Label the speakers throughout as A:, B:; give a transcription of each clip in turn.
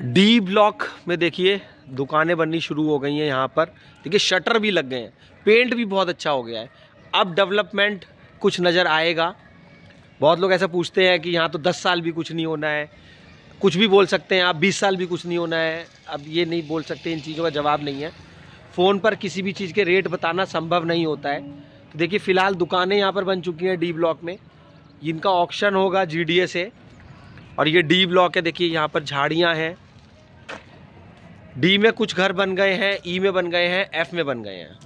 A: D block में देखिए दुकानें बननी शुरू हो गई हैं यहाँ पर देखिए शटर भी लग गए हैं पेंट भी बहुत अच्छा हो गया है अब डेवलपमेंट कुछ नज़र आएगा बहुत लोग ऐसा पूछते हैं कि यहाँ तो 10 साल भी कुछ नहीं होना है कुछ भी बोल सकते हैं आप 20 साल भी कुछ नहीं होना है अब ये नहीं बोल सकते इन चीज़ों का जवाब नहीं है फ़ोन पर किसी भी चीज़ के रेट बताना संभव नहीं होता है तो देखिए फ़िलहाल दुकानें यहाँ पर बन चुकी हैं डी ब्लॉक में इनका ऑप्शन होगा जी से और ये डी ब्लॉक है देखिए यहाँ पर झाड़ियाँ हैं डी में कुछ घर बन गए हैं ई e में बन गए हैं एफ में बन गए हैं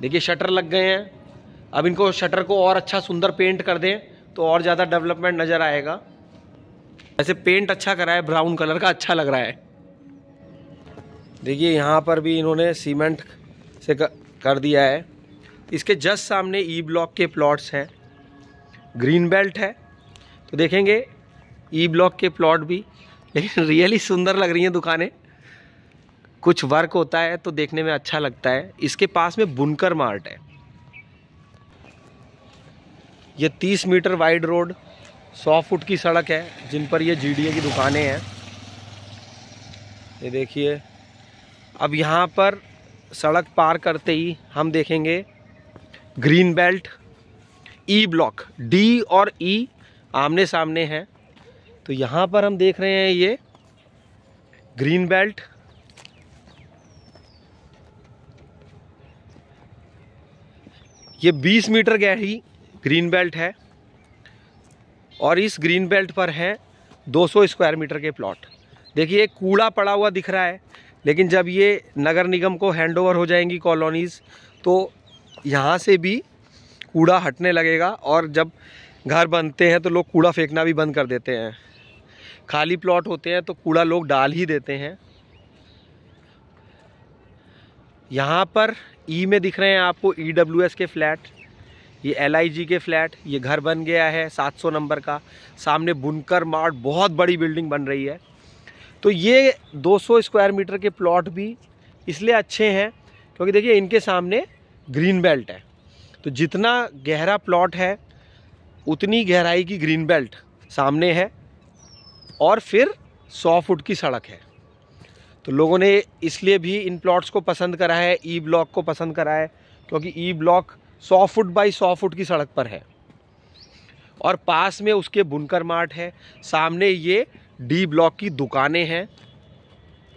A: देखिए शटर लग गए हैं अब इनको शटर को और अच्छा सुंदर पेंट कर दें तो और ज़्यादा डेवलपमेंट नज़र आएगा ऐसे पेंट अच्छा करा है ब्राउन कलर का अच्छा लग रहा है देखिए यहाँ पर भी इन्होंने सीमेंट से कर दिया है इसके जस्ट सामने ई e ब्लॉक के प्लॉट्स हैं ग्रीन बेल्ट है तो देखेंगे ई e ब्लॉक के प्लॉट भी लेकिन रियली सुंदर लग रही हैं दुकानें कुछ वर्क होता है तो देखने में अच्छा लगता है इसके पास में बुनकर मार्ट है ये 30 मीटर वाइड रोड 100 फुट की सड़क है जिन पर ये जी की दुकानें हैं ये देखिए अब यहाँ पर सड़क पार करते ही हम देखेंगे green belt E block D और ई आमने सामने हैं तो यहाँ पर हम देख रहे हैं ये ग्रीन बेल्ट ये 20 मीटर गहरी ग्रीन बेल्ट है और इस ग्रीन बेल्ट पर है 200 स्क्वायर मीटर के प्लॉट देखिए कूड़ा पड़ा हुआ दिख रहा है लेकिन जब ये नगर निगम को हैंडओवर हो जाएंगी कॉलोनीज़ तो यहाँ से भी कूड़ा हटने लगेगा और जब घर बनते हैं तो लोग कूड़ा फेंकना भी बंद कर देते हैं खाली प्लॉट होते हैं तो कूड़ा लोग डाल ही देते हैं यहाँ पर ई e में दिख रहे हैं आपको ई डब्ल्यू एस के फ्लैट ये एल आई जी के फ्लैट ये घर बन गया है 700 नंबर का सामने बुनकर मार्ट बहुत बड़ी बिल्डिंग बन रही है तो ये 200 स्क्वायर मीटर के प्लॉट भी इसलिए अच्छे हैं क्योंकि देखिए इनके सामने ग्रीन बेल्ट है तो जितना गहरा प्लॉट है उतनी गहराई की ग्रीन बेल्ट सामने है और फिर सौ फुट की सड़क है तो लोगों ने इसलिए भी इन प्लॉट्स को पसंद करा है ई ब्लॉक को पसंद करा है क्योंकि ई ब्लॉक सौ फुट बाई सौ फुट की सड़क पर है और पास में उसके बुनकर मार्ट है सामने ये डी ब्लॉक की दुकानें हैं